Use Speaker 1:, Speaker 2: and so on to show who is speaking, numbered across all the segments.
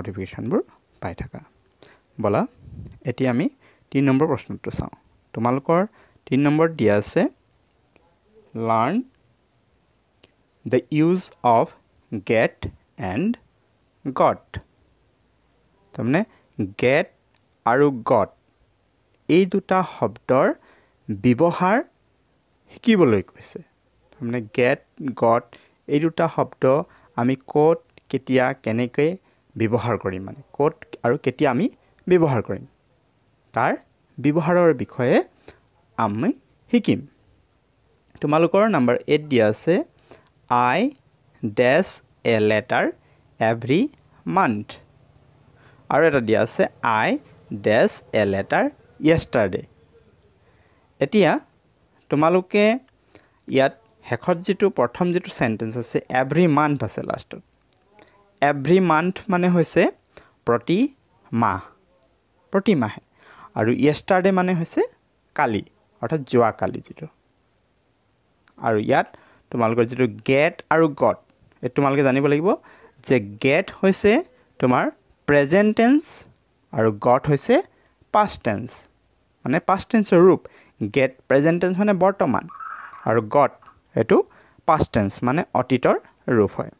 Speaker 1: নটিফিকেশ্যনবোৰ পাই থাকা বলা এতিয়া আমি তিনি নম্বৰ প্ৰশ্নটো চাওঁ তোমালোকৰ তিনি নম্বৰত দিয়া আছে learn the use of get and got তাৰমানে গেট আৰু গট এই দুটা শব্দৰ ব্যৱহাৰ শিকিবলৈ কৈছে তাৰমানে গেট গট এই দুটা শব্দ আমি ক'ত কেতিয়া কেনেকৈ ব্যৱহাৰ কৰিম মানে ক'ত আৰু কেতিয়া আমি ব্যৱহাৰ কৰিম তাৰ ব্যৱহাৰৰ বিষয়ে আমি শিকিম তোমালোকৰ নাম্বাৰ এইট দিয়া আছে I dash a letter every month আৰু এটা দিয়া আছে আই ডেছ এ লেটাৰ য়েষ্টাৰডে এতিয়া তোমালোকে ইয়াত শেষত যিটো প্ৰথম যিটো চেণ্টেঞ্চ আছে এভৰি মান্থ আছে লাষ্টত এভৰি মান্থ মানে হৈছে প্ৰতি মাহ প্ৰতি মাহে আৰু ইয়েষ্টাৰডে মানে হৈছে কালি অৰ্থাৎ যোৱাকালি যিটো আৰু ইয়াত তোমালোকৰ যিটো গেট আৰু গট এই তোমালোকে জানিব লাগিব যে গেট হৈছে তোমাৰ প্ৰেজেণ্ট টেঞ্চ আৰু গট হৈছে পাষ্ট টেঞ্চ মানে পাষ্ট টেঞ্চৰ ৰূপ গেট প্ৰেজেণ্ট টেঞ্চ মানে বৰ্তমান আৰু গট এইটো পাষ্ট টেঞ্চ মানে অতীতৰ ৰূপ হয়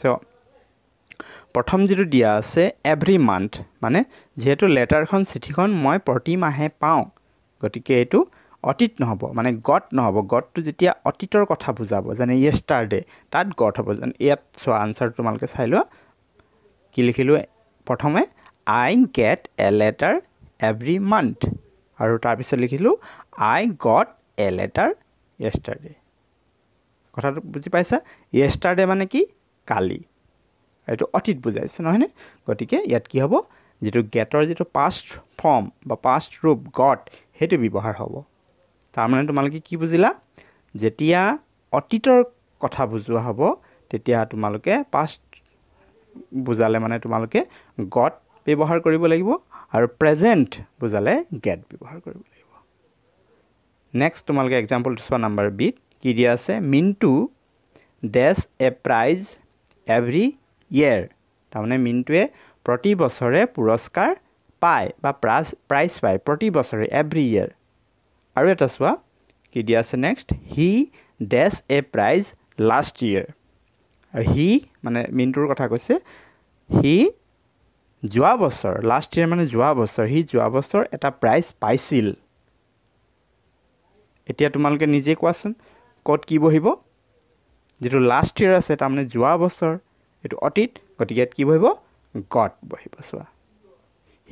Speaker 1: চ' প্ৰথম যিটো দিয়া আছে এভৰি মান্থ মানে যিহেতু লেটাৰখন চিঠিখন মই প্ৰতিমাহে পাওঁ গতিকে এইটো অতীত নহ'ব মানে গট নহ'ব গডটো যেতিয়া অতীতৰ কথা বুজাব যেনে ইয়েষ্টাৰডে তাত গট হ'ব যেন ইয়াত চোৱা আনচাৰটো তোমালোকে চাই লোৱা কি লিখিলোঁ প্ৰথমে I get a letter every month আৰু তাৰপিছত লিখিলোঁ আই গট এ লেটাৰ য়েষ্টাৰডে কথাটো বুজি পাইছা য়েষ্টাৰডে মানে কি কালি এইটো অতীত বুজাইছে নহয়নে গতিকে ইয়াত কি হ'ব যিটো গেটৰ যিটো পাষ্ট ফৰ্ম বা পাষ্ট ৰূপ গট সেইটো ব্যৱহাৰ হ'ব তাৰমানে তোমালোকে কি বুজিলা যেতিয়া অতীতৰ কথা বুজোৱা হ'ব তেতিয়া তোমালোকে পাষ্ট বুজালে মানে তোমালোকে গট ব্যৱহাৰ কৰিব লাগিব আৰু প্ৰেজেণ্ট বুজালে গেট ব্যৱহাৰ কৰিব লাগিব নেক্সট তোমালোকে এক্সাম্পলটো চোৱা নাম্বাৰ বিত কি দিয়া আছে Mintu dash a prize every year তাৰমানে মিনটোৱে প্ৰতি বছৰে পুৰস্কাৰ পায় বা প্ৰাইজ প্ৰাইজ পায় প্ৰতি বছৰে এভৰি ইয়েৰ আৰু এটা চোৱা কি দিয়া আছে next he dash a prize last year আৰু হি মানে মিনটোৰ কথা কৈছে সি যোৱা বছৰ লাষ্ট ইয়েৰ মানে যোৱা বছৰ সি যোৱা বছৰ এটা প্ৰাইজ পাইছিল এতিয়া তোমালোকে নিজে কোৱাচোন ক'ত কি বহিব যিটো লাষ্ট ইয়েৰ আছে তাৰমানে যোৱা বছৰ এইটো অতীত গতিকে ইয়াত কি বহিব গট বহিব চোৱা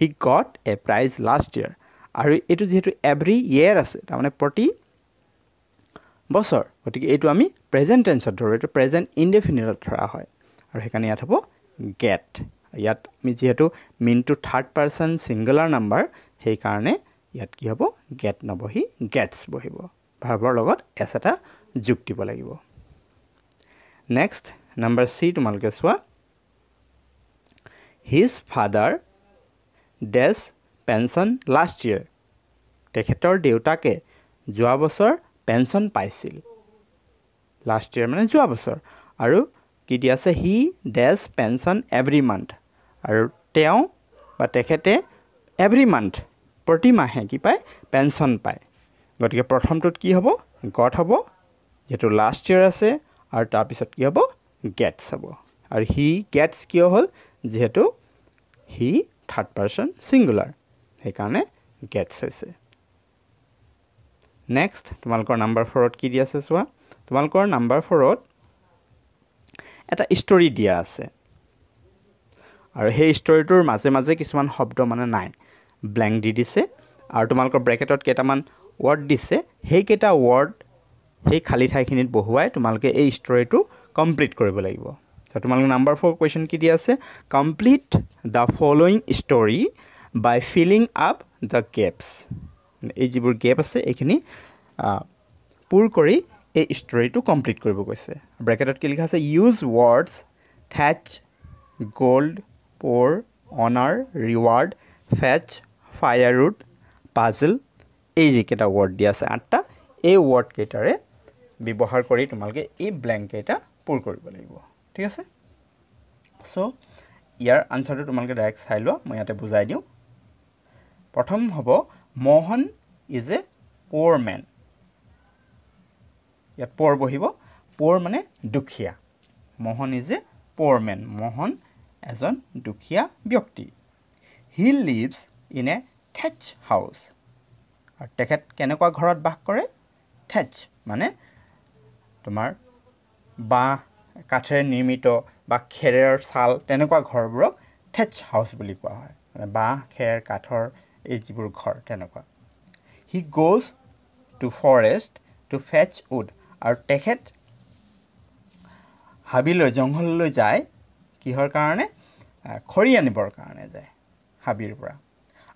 Speaker 1: he got a prize last year আৰু এইটো যিহেতু এভৰি ইয়েৰ আছে তাৰমানে প্ৰতি বছৰ গতিকে এইটো আমি প্ৰেজেণ্ট টেঞ্চত ধৰোঁ এইটো প্ৰেজেণ্ট ইনডেফিনিটত ধৰা হয় আৰু সেইকাৰণে ইয়াত হ'ব গেট ইয়াত আমি যিহেতু Mintu third person singular number সেইকাৰণে ইয়াত কি হ'ব গেট নবহি গেটছ বহিব ভাৰ্বৰ লগত এছ এটা যোগ দিব লাগিব নেক্সট নাম্বাৰ চি তোমালোকে চোৱা his father dash pension last year তেখেতৰ দেউতাকে যোৱা বছৰ পেঞ্চন পাইছিল লাষ্ট ইয়েৰ মানে যোৱা বছৰ আৰু কি দিয়া আছে he dash pension every month আৰু তেওঁ বা তেখেতে এভৰি মান্থ প্ৰতি মাহে কি পায় পেঞ্চন পায় গতিকে প্ৰথমটোত কি হ'ব গড হ'ব যিহেতু লাষ্ট ইয়েৰ আছে আৰু তাৰপিছত কি হ'ব গেটছ হ'ব আৰু হি গেটছ কিয় হ'ল যিহেতু হি থাৰ্ড পাৰ্চন ছিংগুলাৰ সেইকাৰণে গেটছ হৈছে নেক্সট তোমালোকৰ নাম্বাৰ ফ'ৰত কি দি আছে চোৱা তোমালোকৰ নাম্বাৰ ফ'ৰত এটা ষ্টৰী দিয়া আছে আৰু সেই ষ্টৰীটোৰ মাজে মাজে কিছুমান শব্দ মানে নাই ব্লেংক দি দিছে আৰু তোমালোকৰ ব্ৰেকেটত কেইটামান ৱৰ্ড দিছে সেইকেইটা ৱৰ্ড সেই খালী ঠাইখিনিত বহুৱাই তোমালোকে এই ষ্টৰীটো কমপ্লিট কৰিব লাগিব ছ' তোমালোকৰ নাম্বাৰ ফ'ৰ কুৱেশ্যন কি দিয়া আছে complete the following story by filling up the gaps এই যিবোৰ গেপ আছে এইখিনি পূৰ কৰি এই ষ্ট'ৰীটো কমপ্লিট কৰিব কৈছে ব্ৰেকেটত কি লিখা আছে use words thatch gold poor owner reward fetch fire route puzzle এই যিকেইটা ৱৰ্ড দিয়া আছে আঠটা এই ৱৰ্ডকেইটাৰে ব্যৱহাৰ কৰি তোমালোকে এই ব্লেংককেইটা পূৰ কৰিব লাগিব ঠিক আছে চ' ইয়াৰ আনচাৰটো তোমালোকে ডাইৰেক্ট চাই লোৱা মই ইয়াতে বুজাই দিওঁ প্ৰথম হ'ব Mohan is a poor man ইয়াত প'ৰ বহিব প'ৰ মানে দুখীয়া Mohan is a poor man Mohan এজন দুখীয়া ব্যক্তি he lives in a thatch house আৰু তেখেত কেনেকুৱা ঘৰত বাস কৰে থেচ মানে তোমাৰ বাঁহ কাঠেৰে নিৰ্মিত বা খেৰৰ ছাল তেনেকুৱা ঘৰবোৰক থেচ হাউচ বুলি কোৱা হয় মানে বাঁহ খেৰ কাঠৰ এই যিবোৰ ঘৰ তেনেকুৱা he goes to forest to fetch wood আৰু তেখেত হাবিলৈ জংঘললৈ যায় কিহৰ কাৰণে খৰি আনিবৰ কাৰণে যায় হাবিৰ পৰা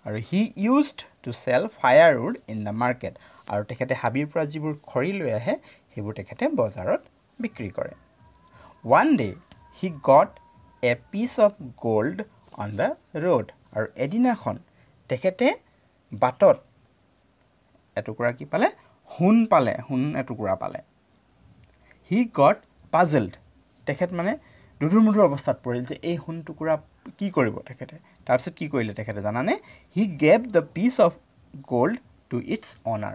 Speaker 1: আৰু he use to sell fire wood in the market আৰু তেখেতে হাবিৰ পৰা যিবোৰ খৰি লৈ আহে সেইবোৰ তেখেতে বজাৰত বিক্ৰী কৰে one day' he got a piece of gold on the road আৰু এদিনাখন তেখেতে বাটত এটুকুৰা কি পালে সোণ পালে সোণ এটুকুৰা পালে হি গট পাজল্ড তেখেত মানে দুধুৰ মধুৰ অৱস্থাত পৰিল যে এই সোণ টুকুৰা কি কৰিব তেখেতে তাৰপিছত কি কৰিলে তেখেতে জানানে he gave the piece of gold to its owner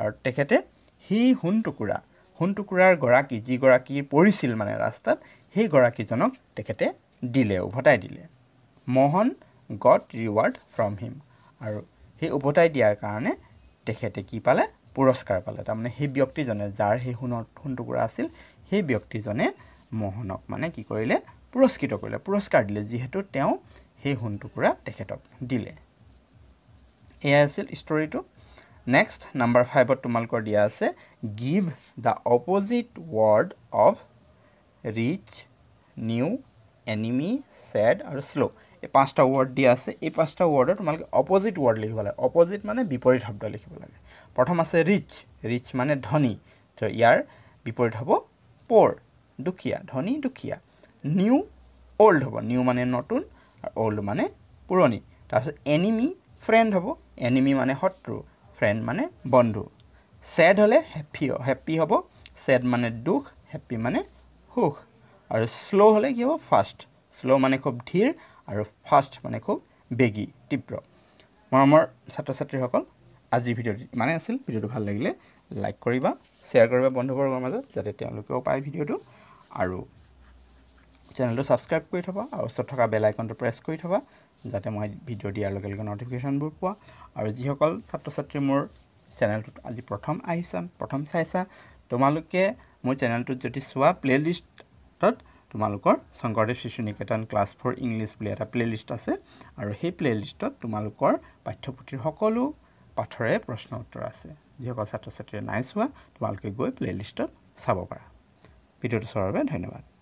Speaker 1: আৰু তেখেতে সেই সোণ টুকুৰা টুকুৰাৰ গৰাকী যিগৰাকী পৰিছিল মানে ৰাস্তাত সেইগৰাকীজনক তেখেতে দিলে উভতাই দিলে Mohan got reward from him আৰু সেই উভতাই দিয়াৰ কাৰণে তেখেতে কি পালে পুৰস্কাৰ পালে তাৰমানে সেই ব্যক্তিজনে যাৰ সেই সোণত টুকুৰা আছিল সেই ব্যক্তিজনে মোহনক মানে কি কৰিলে পুৰস্কৃত কৰিলে পুৰস্কাৰ দিলে যিহেতু তেওঁ সেই সোণ টুকুৰা তেখেতক দিলে এয়াই আছিল ষ্টৰিটো নেক্সট নাম্বাৰ ফাইভত তোমালোকৰ দিয়া আছে give the opposite word of rich new enemy sad আৰু শ্ল' এই পাঁচটা ৱৰ্ড দিয়া আছে এই পাঁচটা ৱৰ্ডত তোমালোকে অপজিট ৱৰ্ড লিখিব লাগে অপজিট মানে বিপৰীত শব্দ লিখিব লাগে প্ৰথম আছে ৰিচ ৰিচ মানে ধনী ত' ইয়াৰ বিপৰীত হ'ব প'ৰ দুখীয়া ধনী দুখীয়া নিউ অ'ল্ড হ'ব নিউ মানে নতুন আৰু অ'ল্ড মানে পুৰণি তাৰপিছত এনিমি ফ্ৰেণ্ড হ'ব এনিমি মানে শত্ৰু ফ্ৰেণ্ড মানে বন্ধু ছেড হ'লে হেপ্পী হেপ্পী হ'ব ছেড মানে দুখ হেপ্পী মানে সুখ আৰু শ্ল' হ'লে কি হ'ব ফাষ্ট শ্ল' মানে খুব ধীৰ আৰু ফাষ্ট মানে খুব বেগী তীব্ৰ মৰমৰ ছাত্ৰ ছাত্ৰীসকল আজিৰ ভিডিঅ'টো ইমানেই আছিল ভিডিঅ'টো ভাল লাগিলে লাইক কৰিবা শ্বেয়াৰ কৰিবা বন্ধুবৰ্গৰ মাজত যাতে তেওঁলোকেও পায় ভিডিঅ'টো আৰু চেনেলটো ছাবস্ক্ৰাইব কৰি থ'বা আৰু ওচৰত থকা বেল আইকনটো প্ৰেছ কৰি থ'বা যাতে মই ভিডিঅ' দিয়াৰ লগে লগে ন'টিফিকেশ্যনবোৰ পোৱা আৰু যিসকল ছাত্ৰ ছাত্ৰী মোৰ চেনেলটোত আজি প্ৰথম আহিছা প্ৰথম চাইছা তোমালোকে মোৰ চেনেলটোত যদি চোৱা প্লে'লিষ্টত তোমালোকৰ শংকৰদেৱ শিশু নিকেতন ক্লাছ ফ'ৰ ইংলিছ বুলি এটা প্লে'লিষ্ট আছে আৰু সেই প্লে'লিষ্টত তোমালোকৰ পাঠ্যপুথিৰ সকলো পাঠৰে প্ৰশ্ন উত্তৰ আছে যিসকল ছাত্ৰ ছাত্ৰীয়ে নাই চোৱা তোমালোকে গৈ প্লে'লিষ্টত চাব পাৰা ভিডিঅ'টো চোৱাৰ বাবে ধন্যবাদ